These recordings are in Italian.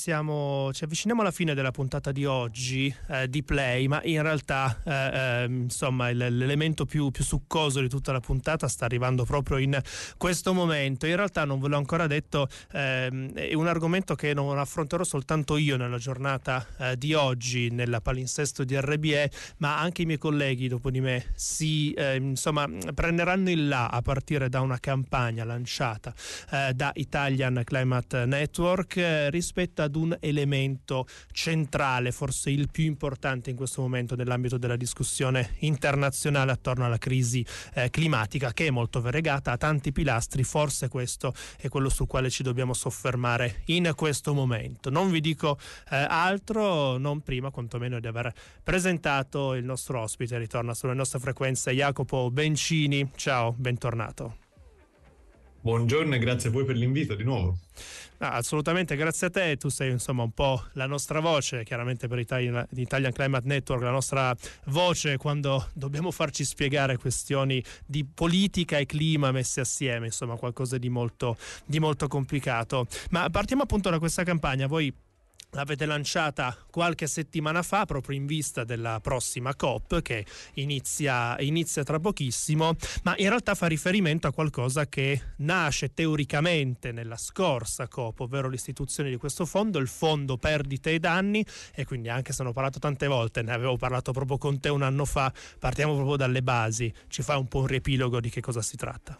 Siamo, ci avviciniamo alla fine della puntata di oggi eh, di Play, ma in realtà eh, eh, insomma, il, l'elemento più, più, succoso di tutta la puntata sta arrivando proprio in questo momento. In realtà non ve l'ho ancora detto, ehm, è un argomento che non affronterò soltanto io nella giornata eh, di oggi, nella palinsesto di RBE, ma anche i miei colleghi dopo di me si ehm, insomma, prenderanno in là a partire da una campagna lanciata eh, da Italian Climate Network eh, rispetto a ad un elemento centrale, forse il più importante in questo momento nell'ambito della discussione internazionale attorno alla crisi eh, climatica che è molto verregata, ha tanti pilastri, forse questo è quello sul quale ci dobbiamo soffermare in questo momento. Non vi dico eh, altro, non prima quantomeno di aver presentato il nostro ospite, ritorna sulle nostre frequenze Jacopo Bencini. Ciao, bentornato. Buongiorno e grazie a voi per l'invito di nuovo. No, assolutamente, grazie a te. Tu sei insomma un po' la nostra voce, chiaramente per Italian, Italian Climate Network, la nostra voce quando dobbiamo farci spiegare questioni di politica e clima messe assieme, insomma qualcosa di molto, di molto complicato. Ma partiamo appunto da questa campagna. Voi l'avete lanciata qualche settimana fa proprio in vista della prossima COP che inizia, inizia, tra pochissimo, ma in realtà fa riferimento a qualcosa che nasce teoricamente nella scorsa COP, ovvero l'istituzione di questo fondo, il fondo perdite e danni e quindi anche se ne ho parlato tante volte, ne avevo parlato proprio con te un anno fa, partiamo proprio dalle basi, ci fai un po' un riepilogo di che cosa si tratta.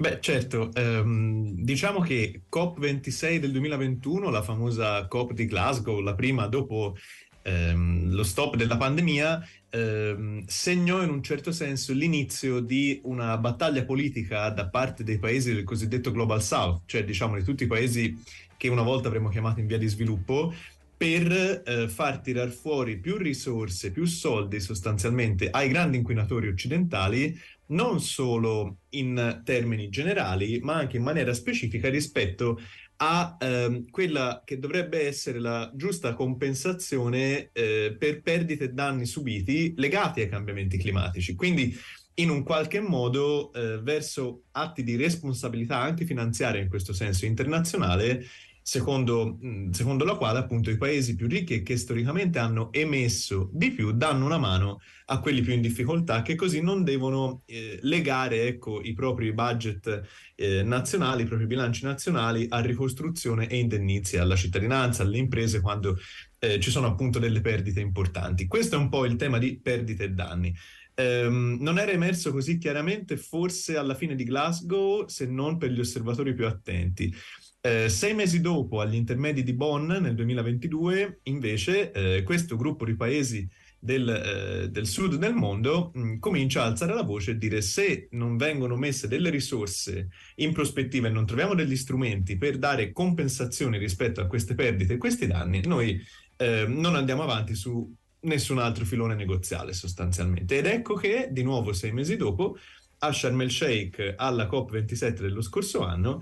Beh, certo, ehm, diciamo che COP26 del 2021, la famosa COP di Glasgow, la prima dopo ehm, lo stop della pandemia, ehm, segnò in un certo senso l'inizio di una battaglia politica da parte dei paesi del cosiddetto Global South, cioè diciamo di tutti i paesi che una volta avremmo chiamato in via di sviluppo, per eh, far tirar fuori più risorse, più soldi sostanzialmente ai grandi inquinatori occidentali, non solo in termini generali, ma anche in maniera specifica rispetto a ehm, quella che dovrebbe essere la giusta compensazione eh, per perdite e danni subiti legati ai cambiamenti climatici. Quindi in un qualche modo eh, verso atti di responsabilità anche finanziaria in questo senso internazionale secondo, mm, secondo, la quale appunto i paesi più ricchi e che storicamente hanno emesso di più danno una mano a quelli più in difficoltà che così non devono eh, legare ecco, i propri budget eh, nazionali, i propri bilanci nazionali a ricostruzione e indennizi alla cittadinanza, alle imprese quando eh, ci sono appunto delle perdite importanti. Questo è un po' il tema di perdite e danni. Um, non era emerso così chiaramente forse alla fine di Glasgow se non per gli osservatori più attenti. Eh, sei mesi dopo, agli intermedi di Bonn, nel 2022, invece, eh, questo gruppo di paesi del, eh, del sud del mondo mh, mm, comincia a alzare la voce e dire se non vengono messe delle risorse in prospettiva e non troviamo degli strumenti per dare compensazioni rispetto a queste perdite e questi danni, noi eh, non andiamo avanti su nessun altro filone negoziale sostanzialmente. Ed ecco che, di nuovo, sei mesi dopo, a Sharm el Sheikh alla COP27 dello scorso anno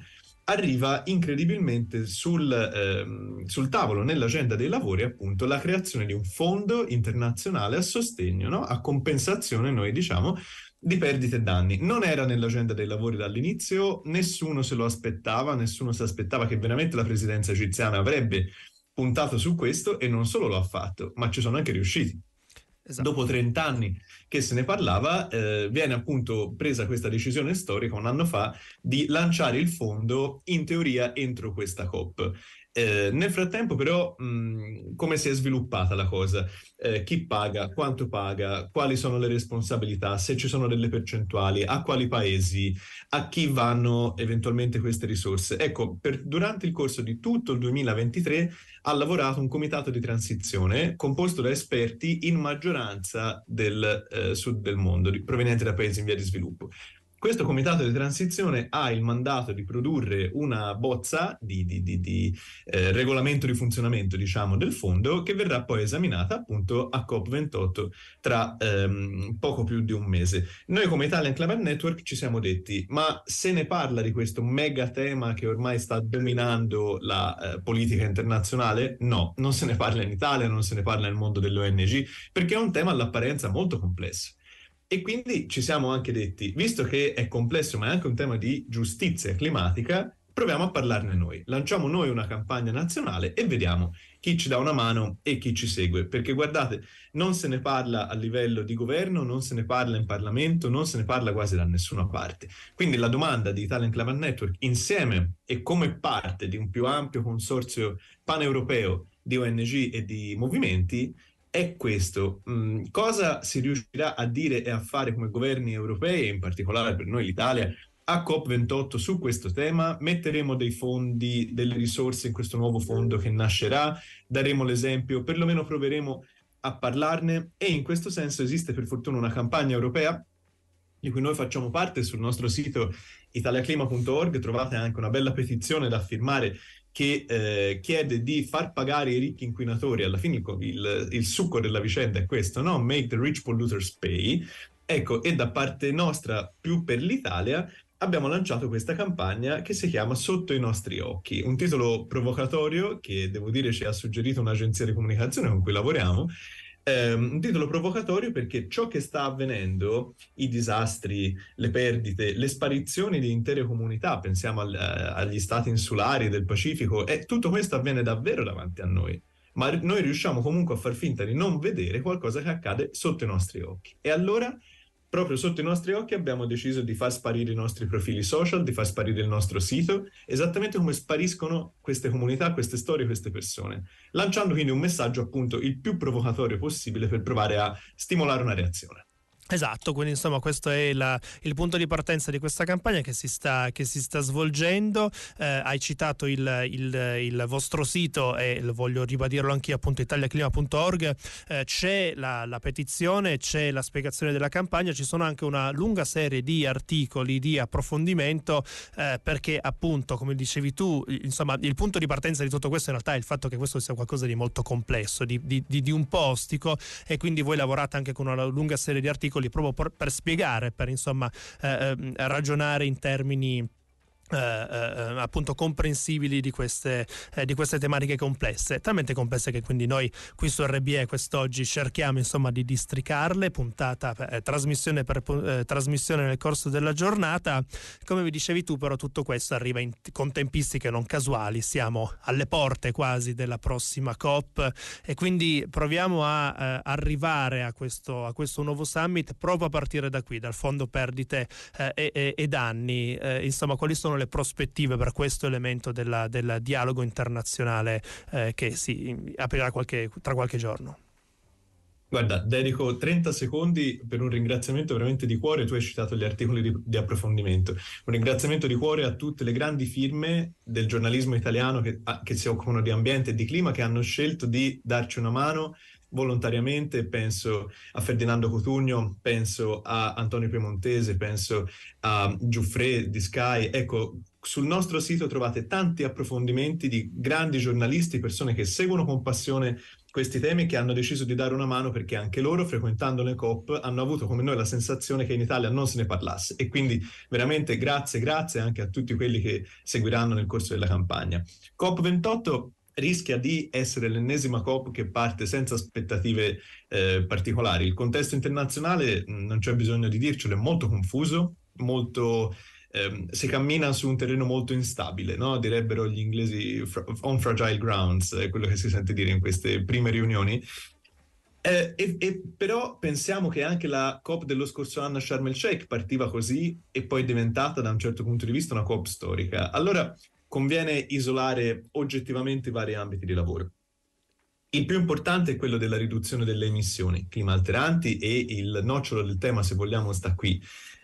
arriva incredibilmente sul, ehm, sul, tavolo, nell'agenda dei lavori, appunto, la creazione di un fondo internazionale a sostegno, no? a compensazione, noi diciamo, di perdite e danni. Non era nell'agenda dei lavori dall'inizio, nessuno se lo aspettava, nessuno si aspettava che veramente la presidenza egiziana avrebbe puntato su questo e non solo lo ha fatto, ma ci sono anche riusciti. Esatto. Dopo 30 anni che se ne parlava, eh, viene appunto presa questa decisione storica un anno fa di lanciare il fondo in teoria entro questa COP. Eh, nel frattempo, però, mh, come si è sviluppata la cosa? Eh, chi paga? Quanto paga? Quali sono le responsabilità? Se ci sono delle percentuali? A quali paesi? A chi vanno eventualmente queste risorse? Ecco, per, durante il corso di tutto il 2023 ha lavorato un comitato di transizione composto da esperti in maggioranza del eh, sud del mondo, di, provenienti da paesi in via di sviluppo. Questo comitato di transizione ha il mandato di produrre una bozza di, di, di, di eh, regolamento di funzionamento diciamo, del fondo che verrà poi esaminata appunto a COP28 tra ehm, poco più di un mese. Noi come Italian Climate Network ci siamo detti ma se ne parla di questo mega tema che ormai sta dominando la eh, politica internazionale? No, non se ne parla in Italia, non se ne parla nel mondo dell'ONG perché è un tema all'apparenza molto complesso e quindi ci siamo anche detti, visto che è complesso ma è anche un tema di giustizia climatica, proviamo a parlarne noi. Lanciamo noi una campagna nazionale e vediamo chi ci dà una mano e chi ci segue. Perché guardate, non se ne parla a livello di governo, non se ne parla in Parlamento, non se ne parla quasi da nessuna parte. Quindi la domanda di Italian Climate Network, insieme e come parte di un più ampio consorzio paneuropeo di ONG e di movimenti, è questo. Mm, cosa si riuscirà a dire e a fare come governi europei, in particolare per noi l'Italia, a COP28 su questo tema, metteremo dei fondi, delle risorse in questo nuovo fondo che nascerà, daremo l'esempio, perlomeno proveremo a parlarne e in questo senso esiste per fortuna una campagna europea di cui noi facciamo parte sul nostro sito italiaclima.org, trovate anche una bella petizione da firmare che eh, chiede di far pagare i ricchi inquinatori, alla fine il, il, il succo della vicenda è questo, no? Make the rich polluters pay. Ecco, e da parte nostra, più per l'Italia, abbiamo lanciato questa campagna che si chiama Sotto i nostri occhi, un titolo provocatorio che devo dire ci ha suggerito un'agenzia di comunicazione con cui lavoriamo eh, un titolo provocatorio perché ciò che sta avvenendo, i disastri, le perdite, le sparizioni di intere comunità, pensiamo al, eh, agli stati insulari del Pacifico, e eh, tutto questo avviene davvero davanti a noi. Ma noi riusciamo comunque a far finta di non vedere qualcosa che accade sotto i nostri occhi. E allora proprio sotto i nostri occhi abbiamo deciso di far sparire i nostri profili social, di far sparire il nostro sito, esattamente come spariscono queste comunità, queste storie, queste persone, lanciando quindi un messaggio appunto il più provocatorio possibile per provare a stimolare una reazione. Esatto, quindi insomma questo è la, il punto di partenza di questa campagna che si sta, che si sta svolgendo. Eh, hai citato il, il, il, vostro sito e lo voglio ribadirlo anch'io, appunto italiaclima.org. Eh, c'è la, la, petizione, c'è la spiegazione della campagna, ci sono anche una lunga serie di articoli di approfondimento eh, perché appunto, come dicevi tu, insomma il punto di partenza di tutto questo in realtà è il fatto che questo sia qualcosa di molto complesso, di, di, di, di un postico e quindi voi lavorate anche con una lunga serie di articoli articoli proprio per, per spiegare, per insomma eh, ehm, ragionare in termini eh, eh, eh, appunto comprensibili di queste, eh, di queste, tematiche complesse, talmente complesse che quindi noi qui su RBE quest'oggi cerchiamo insomma di districarle puntata per, eh, trasmissione per eh, trasmissione nel corso della giornata come vi dicevi tu però tutto questo arriva in, con tempistiche non casuali siamo alle porte quasi della prossima COP e quindi proviamo a arrivare a questo, a questo, nuovo summit proprio a partire da qui dal fondo perdite e, e, e danni insomma quali sono sono le prospettive per questo elemento della, del dialogo internazionale eh, che si aprirà qualche, tra qualche giorno? Guarda, dedico 30 secondi per un ringraziamento veramente di cuore, tu hai citato gli articoli di, di, approfondimento, un ringraziamento di cuore a tutte le grandi firme del giornalismo italiano che, ah, che si occupano di ambiente e di clima che hanno scelto di darci una mano volontariamente, penso a Ferdinando Cotugno, penso a Antonio Piemontese, penso a Giuffre di Sky. Ecco, sul nostro sito trovate tanti approfondimenti di grandi giornalisti, persone che seguono con passione questi temi che hanno deciso di dare una mano perché anche loro, frequentando le COP, hanno avuto come noi la sensazione che in Italia non se ne parlasse. E quindi veramente grazie, grazie anche a tutti quelli che seguiranno nel corso della campagna. COP28 rischia di essere l'ennesima COP che parte senza aspettative eh, particolari. Il contesto internazionale, mm, non c'è bisogno di dircelo, è molto confuso, molto, ehm, si cammina su un terreno molto instabile, no? direbbero gli inglesi on fragile grounds, è quello che si sente dire in queste prime riunioni. Eh, e, e però pensiamo che anche la COP dello scorso anno a Sharm el Sheikh partiva così e poi è diventata da un certo punto di vista una COP storica. Allora conviene isolare oggettivamente i vari ambiti di lavoro. Il più importante è quello della riduzione delle emissioni clima alteranti e il nocciolo del tema, se vogliamo, sta qui.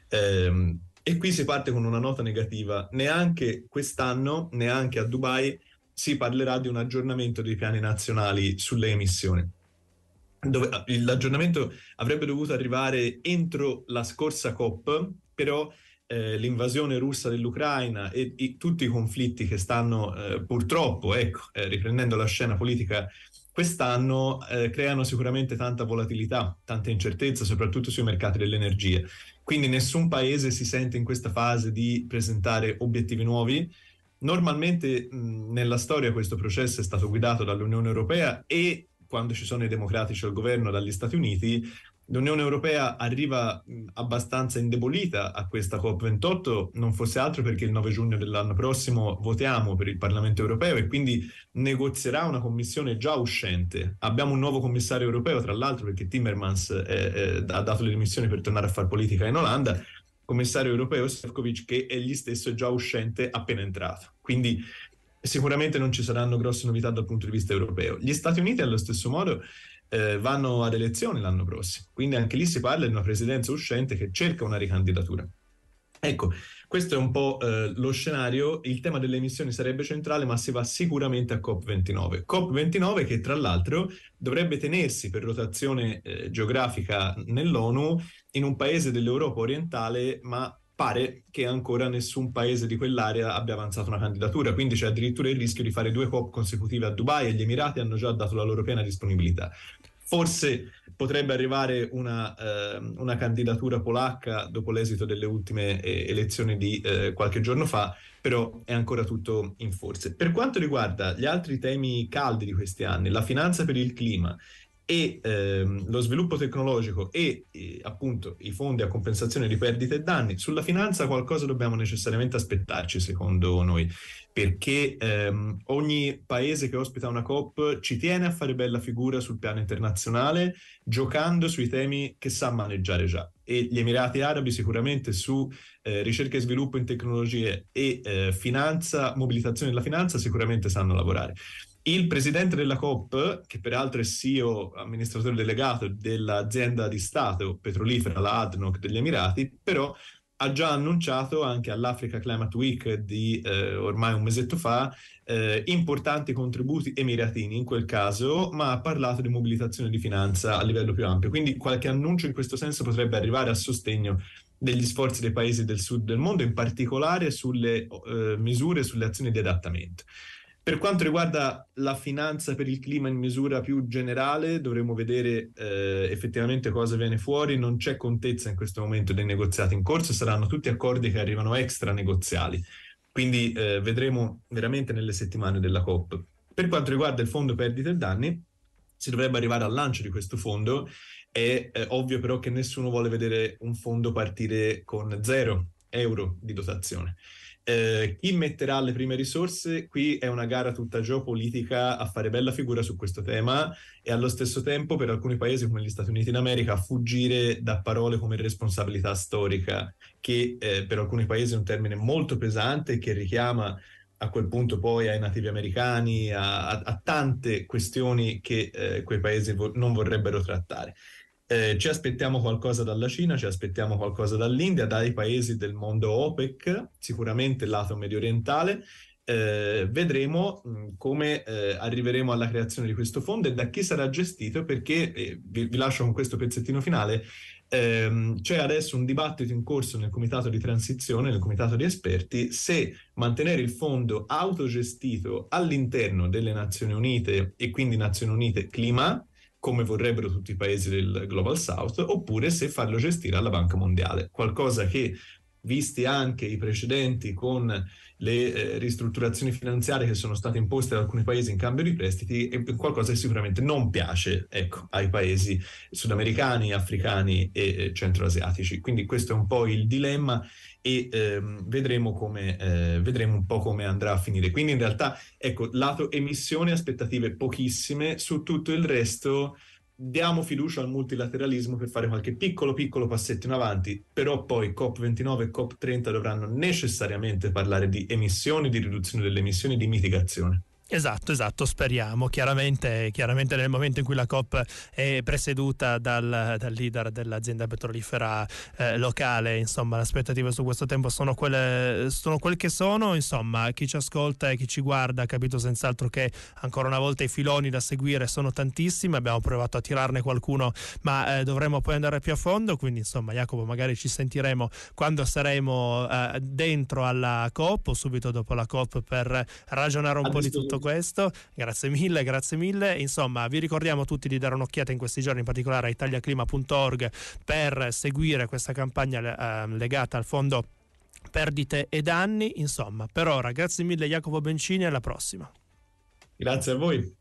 Ehm, e qui si parte con una nota negativa. Neanche quest'anno, neanche a Dubai, si parlerà di un aggiornamento dei piani nazionali sulle emissioni. Dove, ah, l'aggiornamento avrebbe dovuto arrivare entro la scorsa COP, però eh, l'invasione russa dell'Ucraina e, e, tutti i conflitti che stanno eh, purtroppo, ecco, eh, riprendendo la scena politica quest'anno, eh, creano sicuramente tanta volatilità, tanta incertezza, soprattutto sui mercati dell'energia. Quindi nessun paese si sente in questa fase di presentare obiettivi nuovi. Normalmente mh, nella storia questo processo è stato guidato dall'Unione Europea e quando ci sono i democratici al governo dagli Stati Uniti, L'Unione Europea arriva mm, abbastanza indebolita a questa COP28, non fosse altro perché il 9 giugno dell'anno prossimo votiamo per il Parlamento Europeo e quindi negozierà una commissione già uscente. Abbiamo un nuovo commissario europeo, tra l'altro, perché Timmermans è, eh, è, eh, ha dato le dimissioni per tornare a fare politica in Olanda, commissario europeo Sefcovic, che egli stesso è già uscente appena entrato. Quindi sicuramente non ci saranno grosse novità dal punto di vista europeo. Gli Stati Uniti, allo stesso modo, eh, vanno ad elezioni l'anno prossimo. Quindi anche lì si parla di una presidenza uscente che cerca una ricandidatura. Ecco, questo è un po' eh, lo scenario. Il tema delle emissioni sarebbe centrale, ma si va sicuramente a COP29. COP29 che tra l'altro dovrebbe tenersi per rotazione eh, geografica nell'ONU in un paese dell'Europa orientale, ma pare che ancora nessun paese di quell'area abbia avanzato una candidatura, quindi c'è addirittura il rischio di fare due COP consecutive a Dubai e gli Emirati hanno già dato la loro piena disponibilità forse potrebbe arrivare una, eh, una, candidatura polacca dopo l'esito delle ultime eh, elezioni di eh, qualche giorno fa, però è ancora tutto in forze. Per quanto riguarda gli altri temi caldi di questi anni, la finanza per il clima e ehm, lo sviluppo tecnologico e eh, appunto i fondi a compensazione di perdite e danni, sulla finanza qualcosa dobbiamo necessariamente aspettarci secondo noi, perché ehm, ogni paese che ospita una COP ci tiene a fare bella figura sul piano internazionale giocando sui temi che sa maneggiare già e gli Emirati Arabi sicuramente su eh, ricerca e sviluppo in tecnologie e eh, finanza, mobilitazione della finanza sicuramente sanno lavorare. Il presidente della COP, che peraltro è CEO, amministratore delegato dell'azienda di Stato petrolifera, la ADNOC degli Emirati, però ha già annunciato anche all'Africa Climate Week di eh, ormai un mesetto fa eh, importanti contributi emiratini in quel caso, ma ha parlato di mobilitazione di finanza a livello più ampio. Quindi qualche annuncio in questo senso potrebbe arrivare a sostegno degli sforzi dei paesi del sud del mondo, in particolare sulle eh, misure, sulle azioni di adattamento. Per quanto riguarda la finanza per il clima in misura più generale, dovremo vedere eh, effettivamente cosa viene fuori. Non c'è contezza in questo momento dei negoziati in corso, saranno tutti accordi che arrivano extra negoziali. Quindi eh, vedremo veramente nelle settimane della COP. Per quanto riguarda il fondo perdite e danni, si dovrebbe arrivare al lancio di questo fondo. È eh, ovvio però che nessuno vuole vedere un fondo partire con zero euro di dotazione. Eh, chi metterà le prime risorse? Qui è una gara tutta geopolitica a fare bella figura su questo tema e allo stesso tempo per alcuni paesi come gli Stati Uniti in America a fuggire da parole come responsabilità storica, che eh, per alcuni paesi è un termine molto pesante che richiama a quel punto poi ai nativi americani, a, a, a tante questioni che eh, quei paesi vo- non vorrebbero trattare. Eh, ci aspettiamo qualcosa dalla Cina, ci aspettiamo qualcosa dall'India, dai paesi del mondo OPEC, sicuramente il lato medio orientale. Eh, vedremo mh, mm, come eh, arriveremo alla creazione di questo fondo e da chi sarà gestito perché, eh, vi, vi, lascio con questo pezzettino finale, ehm, c'è adesso un dibattito in corso nel comitato di transizione, nel comitato di esperti, se mantenere il fondo autogestito all'interno delle Nazioni Unite e quindi Nazioni Unite Clima, come vorrebbero tutti i paesi del Global South, oppure se farlo gestire alla Banca Mondiale, qualcosa che visti anche i precedenti con le eh, ristrutturazioni finanziarie che sono state imposte da alcuni paesi in cambio di prestiti, è qualcosa che sicuramente non piace ecco, ai paesi sudamericani, africani e eh, centroasiatici. Quindi questo è un po' il dilemma e ehm, vedremo, come, eh, vedremo un po' come andrà a finire. Quindi in realtà, ecco, lato emissione, aspettative pochissime, su tutto il resto diamo fiducia al multilateralismo per fare qualche piccolo piccolo passetto in avanti, però poi COP29 e COP30 dovranno necessariamente parlare di emissioni, di riduzione delle emissioni, di mitigazione. Esatto, esatto, speriamo. Chiaramente, chiaramente nel momento in cui la COP è presieduta dal, dal leader dell'azienda petrolifera eh, locale, insomma, le aspettative su questo tempo sono quelle, sono quel che sono. Insomma, chi ci ascolta e chi ci guarda ha capito senz'altro che ancora una volta i filoni da seguire sono tantissimi. Abbiamo provato a tirarne qualcuno, ma eh, dovremo poi andare più a fondo. Quindi, insomma, Jacopo, magari ci sentiremo quando saremo eh, dentro alla COP o subito dopo la COP per ragionare un po' di tutto questo. Grazie mille, grazie mille. Insomma, vi ricordiamo tutti di dare un'occhiata in questi giorni, in particolare a italiaclima.org per seguire questa campagna eh, legata al fondo perdite e danni. Insomma, per ora, grazie mille Jacopo Bencini alla prossima. Grazie a voi.